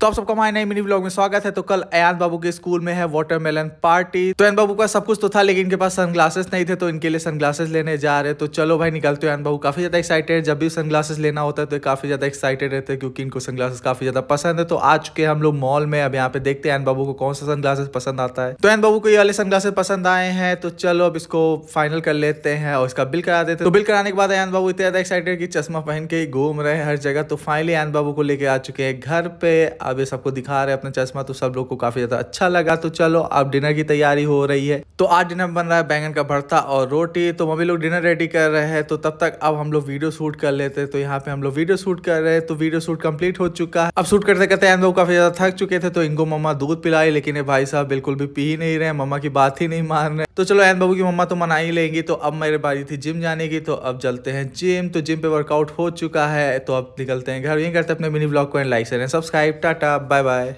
तो आप सबका हमारे नए मिनी ब्लॉग में स्वागत है तो कल अयान बाबू के स्कूल में है वाटरमेलन पार्टी तो अयन बाबू का सब कुछ तो था लेकिन इनके पास सनग्लासेस नहीं थे तो इनके लिए सनग्लासेस लेने जा रहे तो चलो भाई निकलते हो अयन बाबू काफी ज्यादा एक्साइटेड जब भी सनग्लासेस लेना होता है तो काफी ज्यादा एक्साइटेड रहते हैं क्योंकि इनको सनग्लासेस काफी ज्यादा पसंद है तो आ चुके हम लोग मॉल में अब यहाँ पे देखते हैं अयान बाबू को कौन सा सनग्लासेस पसंद आता है तो अयान बाबू को ये वाले सनग्लासेस पसंद आए हैं तो चलो अब इसको फाइनल कर लेते हैं और इसका बिल करा देते तो बिल कराने के बाद अयन बाबू इतने ज्यादा एक्साइटेड की चश्मा पहन के घूम रहे हैं हर जगह तो फाइनली अयन बाबू को लेके आ चुके हैं घर पे अभी सबको दिखा रहे अपना चश्मा तो सब लोग को काफ़ी ज़्यादा अच्छा लगा तो चलो अब डिनर की तैयारी हो रही है तो आज डिनर बन रहा है बैंगन का भरता और रोटी तो मम्मी लोग डिनर रेडी कर रहे हैं तो तब तक अब हम लोग वीडियो शूट कर लेते हैं तो यहाँ पे हम लोग वीडियो शूट कर रहे हैं तो वीडियो शूट कम्प्लीट हो चुका है अब शूट करते करते हम लोग काफ़ी ज़्यादा थक चुके थे तो इनको मम्मा दूध पिलाई लेकिन भाई साहब बिल्कुल भी पी ही नहीं रहे मम्मा की बात ही नहीं मान रहे तो चलो एन बाबू की मम्मा तो मना ही लेंगी तो अब मेरे बारी थी जिम जाने की तो अब चलते हैं जिम तो जिम पे वर्कआउट हो चुका है तो अब निकलते हैं घर यहीं करते हैं अपने मिनी ब्लॉग को एंड लाइक करें सब्सक्राइब टाटा बाय बाय